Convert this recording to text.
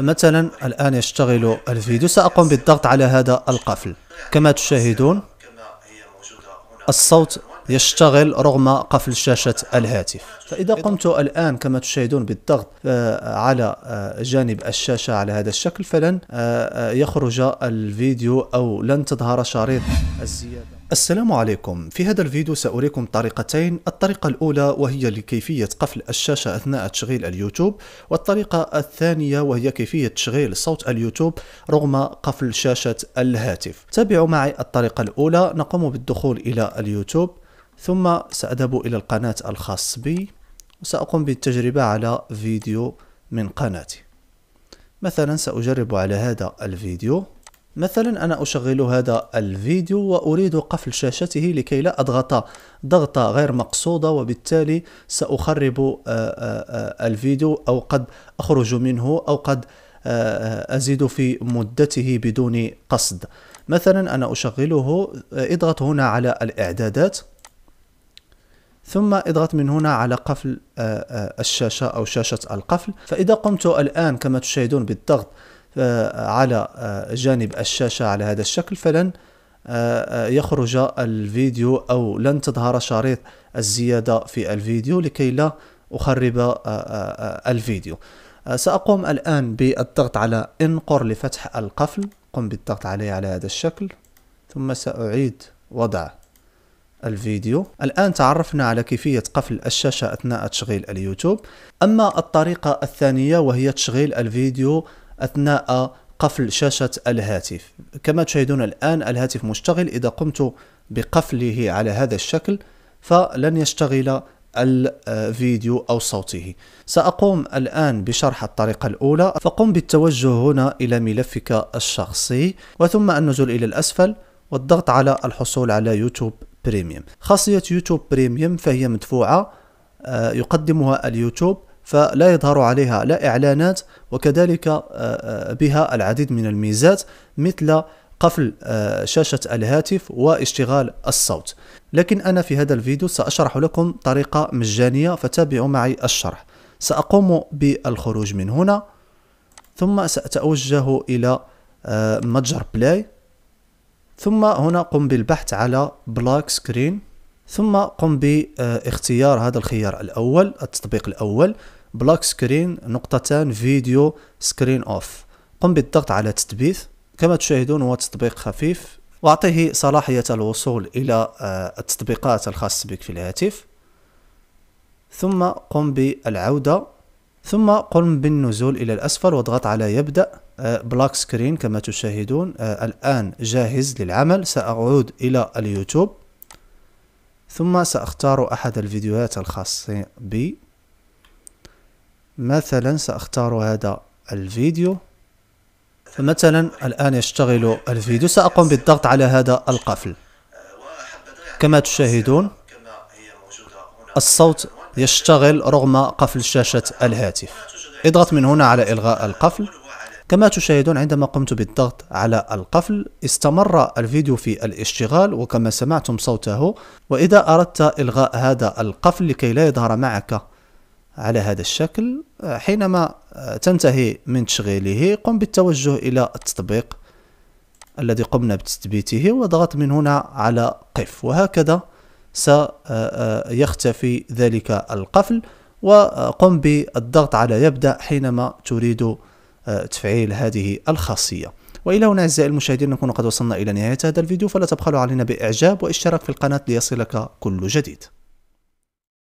فمثلا الآن يشتغل الفيديو سأقوم بالضغط على هذا القفل كما تشاهدون الصوت يشتغل رغم قفل شاشة الهاتف فإذا قمت الآن كما تشاهدون بالضغط آه، على آه، جانب الشاشة على هذا الشكل فلن آه، يخرج الفيديو أو لن تظهر شريط الزيادة السلام عليكم في هذا الفيديو سأريكم طريقتين الطريقة الأولى وهي لكيفية قفل الشاشة أثناء تشغيل اليوتيوب والطريقة الثانية وهي كيفية تشغيل صوت اليوتيوب رغم قفل شاشة الهاتف تابعوا معي الطريقة الأولى نقوم بالدخول إلى اليوتيوب ثم سأذهب إلى القناة الخاص بي وسأقوم بالتجربة على فيديو من قناتي مثلا سأجرب على هذا الفيديو مثلا أنا أشغل هذا الفيديو وأريد قفل شاشته لكي لا أضغط ضغطة غير مقصودة وبالتالي سأخرب آه، آه، آه، الفيديو أو قد أخرج منه أو قد أزيد في مدته بدون قصد مثلا أنا أشغله اضغط هنا على الإعدادات ثم اضغط من هنا على قفل آه، آه، الشاشة أو شاشة القفل فإذا قمت الآن كما تشاهدون بالضغط آه، على جانب الشاشة على هذا الشكل فلن يخرج الفيديو أو لن تظهر شريط الزيادة في الفيديو لكي لا أخرب الفيديو سأقوم الآن بالضغط على انقر لفتح القفل قم بالضغط عليه على هذا الشكل ثم سأعيد وضعه الفيديو الآن تعرفنا على كيفية قفل الشاشة أثناء تشغيل اليوتيوب أما الطريقة الثانية وهي تشغيل الفيديو أثناء قفل شاشة الهاتف كما تشاهدون الآن الهاتف مشتغل إذا قمت بقفله على هذا الشكل فلن يشتغل الفيديو أو صوته سأقوم الآن بشرح الطريقة الأولى فقم بالتوجه هنا إلى ملفك الشخصي وثم النزول إلى الأسفل والضغط على الحصول على يوتيوب بريميوم خاصية يوتيوب بريميوم فهي مدفوعة آه، يقدمها اليوتيوب فلا يظهر عليها لا إعلانات وكذلك آه، آه، بها العديد من الميزات مثل قفل شاشة الهاتف واشتغال الصوت لكن أنا في هذا الفيديو سأشرح لكم طريقة مجانية فتابعوا معي الشرح سأقوم بالخروج من هنا ثم سأتوجه إلى متجر بلاي ثم هنا قم بالبحث على بلاك سكرين ثم قم باختيار هذا الخيار الأول التطبيق الأول بلاك سكرين نقطتان فيديو سكرين أوف قم بالضغط على تثبيت كما تشاهدون هو تطبيق خفيف وأعطيه صلاحية الوصول إلى آه، التطبيقات الخاصة بك في الهاتف ثم قم بالعودة ثم قم بالنزول إلى الأسفل واضغط على يبدأ بلاك آه، سكرين كما تشاهدون آه، الآن جاهز للعمل سأعود إلى اليوتيوب ثم سأختار أحد الفيديوهات الخاصة بي مثلا سأختار هذا الفيديو فمثلا الآن يشتغل الفيديو سأقوم بالضغط على هذا القفل كما تشاهدون الصوت يشتغل رغم قفل شاشة الهاتف اضغط من هنا على إلغاء القفل كما تشاهدون عندما قمت بالضغط على القفل استمر الفيديو في الاشتغال وكما سمعتم صوته وإذا أردت إلغاء هذا القفل لكي لا يظهر معك على هذا الشكل حينما تنتهي من تشغيله قم بالتوجه إلى التطبيق الذي قمنا بتثبيته واضغط من هنا على قف وهكذا سيختفي ذلك القفل وقم بالضغط على يبدأ حينما تريد آه، تفعيل هذه الخاصية وإلى هنا أعزائي المشاهدين نكون قد وصلنا إلى نهاية هذا الفيديو فلا تبخلوا علينا بإعجاب واشتراك في القناة ليصلك كل جديد